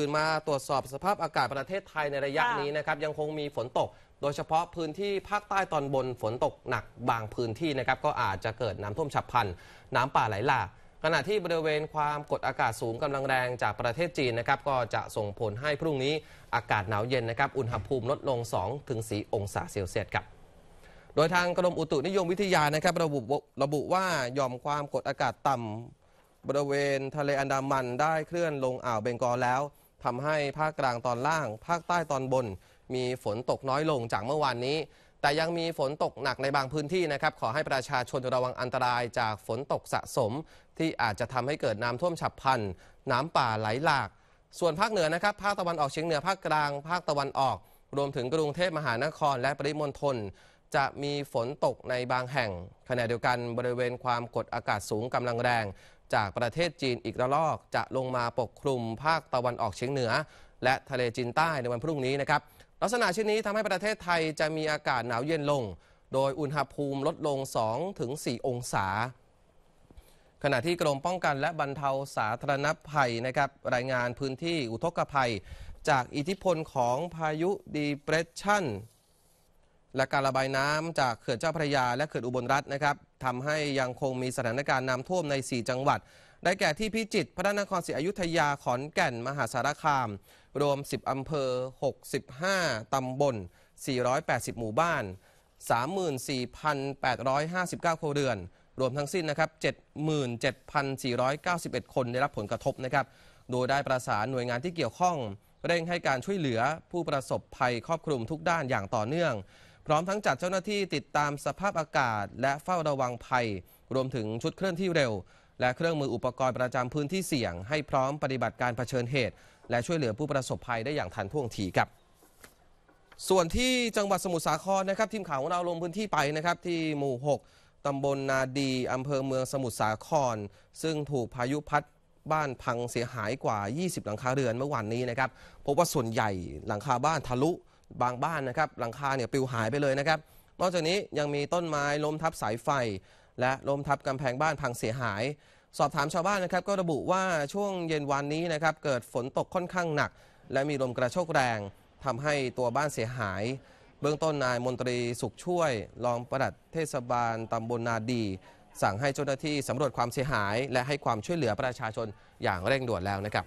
ื่นมาตรวจสอบสภาพอากาศประเทศไทยในระยะนี้นะครับยังคงมีฝนตกโดยเฉพาะพื้นที่ภาคใต้ตอนบนฝนตกหนักบางพื้นที่นะครับก็อาจจะเกิดน้ำท่วมฉับพลัน น้ำป่าไหลหลากขณะที่บริเวณความกดอากาศสูงกำลังแรงจากประเทศจีนนะครับ ก็จะส่งผลให้พรุ่งนี้อากาศหนาวเย็นนะครับ อุณหภูมิลดลง 2-4องศาเซลเซียสครับโดยทางกรมอุตุนิยมวิทยานะครับ ระบุระบุว่าย่อมความกดอากาศต่ำ บริเวณทะเลอันดามันได้เคลื่อนลงอ่าวเบงกอลแล้วทำให้ภาคกลางตอนล่าง ภาคใต้ตอนบน มีฝนตกน้อยลงจากเมื่อวานนี้ แต่ยังมีฝนตกหนักในบางพื้นที่นะครับ ขอให้ประชาชนระวังอันตรายจากฝนตกสะสม ที่อาจจะทำให้เกิดน้ำท่วมฉับพลัน น้ำป่าไหลหลาก ส่วนภาคเหนือนะครับ ภาคตะวันออกเฉียงเหนือ ภาคกลาง ภาคตะวันออก รวมถึงกรุงเทพมหานครและปริมณฑล จะมีฝนตกในบางแห่ง ขณะเดียวกันบริเวณความกดอากาศสูงกำลังแรงจากประเทศจีนอีกระลอกจะลงมาปกคลุมภาคตะวันออกเฉียงเหนือ และทะเลจีนใต้ในวันพรุ่งนี้นะครับลักษณะเช่นนี้ทำให้ประเทศไทยจะมีอากาศหนาวเย็นลง โดยอุณหภูมิลดลง 2-4 องศา ขณะที่กรมป้องกันและบรรเทาสาธารณภัยนะครับ รายงานพื้นที่อุทกภัย จากอิทธิพลของพายุดีเพรสชันและการระบายน้ำจากเขื่อนเจ้าพระยาและเขื่อนอุบลรัตน์นะครับทำให้ยังคงมีสถานการณ์น้ำท่วมใน 4 จังหวัด ได้แก่ที่พิจิตร พระนครศรีอยุธยา ขอนแก่น มหาสารคาม รวม 10อำเภอ 65 ตำบล 480 หมู่บ้าน 34,859ครัวเรือน รวมทั้งสิ้นนะครับ 77,491 คนได้รับผลกระทบนะครับ โดยได้ประสานหน่วยงานที่เกี่ยวข้อง เร่งให้การช่วยเหลือผู้ประสบภัยครอบคลุมทุกด้านอย่างต่อเนื่องพร้อมทั้งจัดเจ้าหน้าที่ติดตามสภาพอากาศและเฝ้าระวังภัย รวมถึงชุดเคลื่อนที่เร็ว และเครื่องมืออุปกรณ์ประจำพื้นที่เสี่ยง ให้พร้อมปฏิบัติการเผชิญเหตุและช่วยเหลือผู้ประสบภัยได้อย่างทันท่วงทีครับ ส่วนที่จังหวัดสมุทรสาครนะครับทีมข่าวของเราลงพื้นที่ไปนะครับที่หมู่ 6 ตำบลนาดีอำเภอเมืองสมุทรสาคร ซึ่งถูกพายุพัดบ้านพังเสียหายกว่า 20 หลังคาเรือนเมื่อวานนี้นะครับพบว่าส่วนใหญ่หลังคาบ้านทะลุบางบ้านนะครับ หลังคาเนี่ยปลิวหายไปเลยนะครับ นอกจากนี้ยังมีต้นไม้ล้มทับสายไฟ และล้มทับกำแพงบ้านพังเสียหาย สอบถามชาวบ้านนะครับ ก็ระบุว่าช่วงเย็นวันนี้นะครับ เกิดฝนตกค่อนข้างหนัก และมีลมกระโชกแรงทำให้ตัวบ้านเสียหาย เบื้องต้นนายมนตรีสุขช่วยรองประลัดเทศบาลตำบลนาดี สั่งให้เจ้าหน้าที่สำรวจความเสียหาย และให้ความช่วยเหลือประชาชนอย่างเร่งด่วนแล้วนะครับ